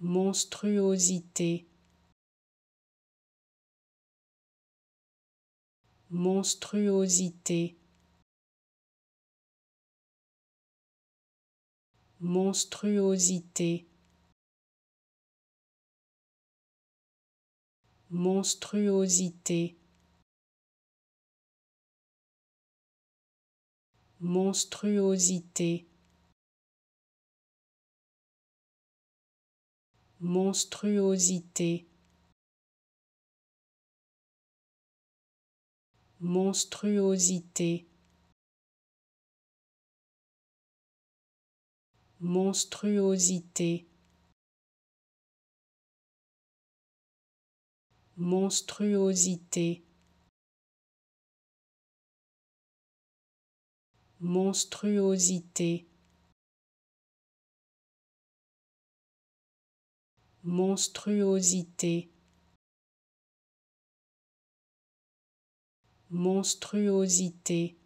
monstruosité, monstruosité, monstruosité, monstruosité. monstruosité monstruosité, monstruosité, monstruosité, monstruosité. monstruosité. monstruosité, monstruosité.